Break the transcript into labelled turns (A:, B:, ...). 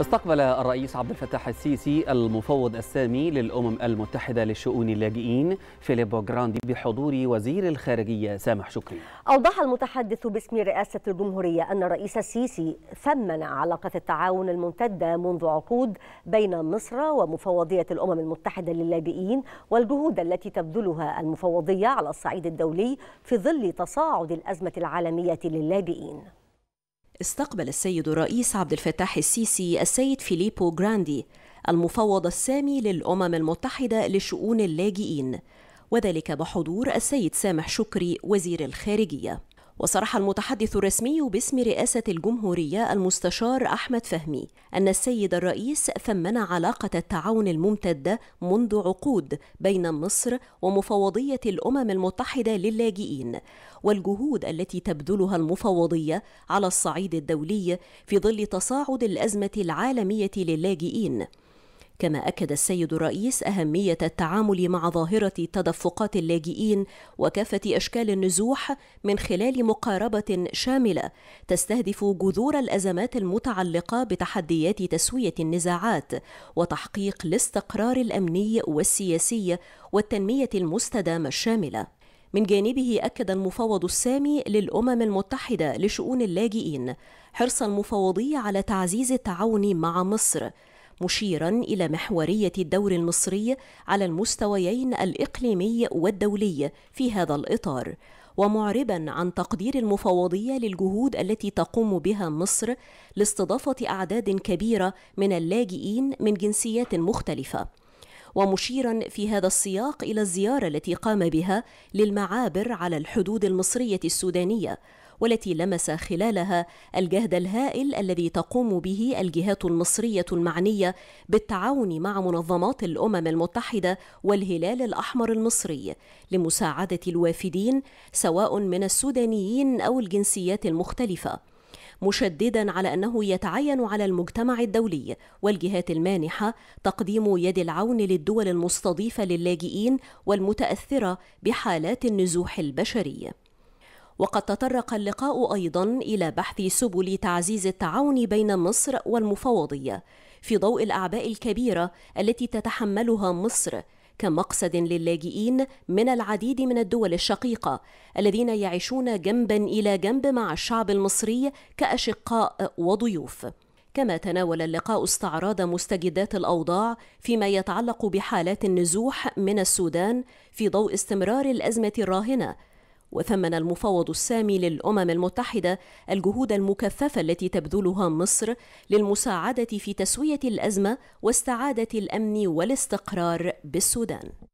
A: استقبل الرئيس عبد الفتاح السيسي المفوض السامي للأمم المتحدة لشؤون اللاجئين فيليبو جراندي بحضور وزير الخارجية سامح شكري أوضح المتحدث باسم رئاسة الجمهورية أن الرئيس السيسي ثمن علاقة التعاون الممتدة منذ عقود بين مصر ومفوضية الأمم المتحدة للاجئين والجهود التي تبذلها المفوضية على الصعيد الدولي في ظل تصاعد الأزمة العالمية للاجئين
B: استقبل السيد الرئيس عبد الفتاح السيسي السيد فيليبو جراندي المفوض السامي للأمم المتحدة لشؤون اللاجئين وذلك بحضور السيد سامح شكري وزير الخارجية وصرح المتحدث الرسمي باسم رئاسة الجمهورية المستشار أحمد فهمي أن السيد الرئيس ثمن علاقة التعاون الممتدة منذ عقود بين مصر ومفوضية الأمم المتحدة للاجئين والجهود التي تبذلها المفوضية على الصعيد الدولي في ظل تصاعد الأزمة العالمية للاجئين كما أكد السيد الرئيس أهمية التعامل مع ظاهرة تدفقات اللاجئين وكافة أشكال النزوح من خلال مقاربة شاملة تستهدف جذور الأزمات المتعلقة بتحديات تسوية النزاعات وتحقيق الاستقرار الأمني والسياسي والتنمية المستدامة الشاملة. من جانبه أكد المفوض السامي للأمم المتحدة لشؤون اللاجئين حرص المفوضية على تعزيز التعاون مع مصر مشيرا إلى محورية الدور المصري على المستويين الإقليمي والدولي في هذا الإطار ومعربا عن تقدير المفوضيه للجهود التي تقوم بها مصر لاستضافه اعداد كبيره من اللاجئين من جنسيات مختلفه ومشيرا في هذا السياق الى الزياره التي قام بها للمعابر على الحدود المصريه السودانيه والتي لمس خلالها الجهد الهائل الذي تقوم به الجهات المصرية المعنية بالتعاون مع منظمات الأمم المتحدة والهلال الأحمر المصري لمساعدة الوافدين سواء من السودانيين أو الجنسيات المختلفة مشددا على انه يتعين على المجتمع الدولي والجهات المانحه تقديم يد العون للدول المستضيفه للاجئين والمتاثره بحالات النزوح البشري وقد تطرق اللقاء أيضا إلى بحث سبل تعزيز التعاون بين مصر والمفوضية في ضوء الأعباء الكبيرة التي تتحملها مصر كمقصد للاجئين من العديد من الدول الشقيقة الذين يعيشون جنبا إلى جنب مع الشعب المصري كأشقاء وضيوف كما تناول اللقاء استعراض مستجدات الأوضاع فيما يتعلق بحالات النزوح من السودان في ضوء استمرار الأزمة الراهنة وثمن المفوض السامي للامم المتحده الجهود المكثفه التي تبذلها مصر للمساعده في تسويه الازمه واستعاده الامن والاستقرار بالسودان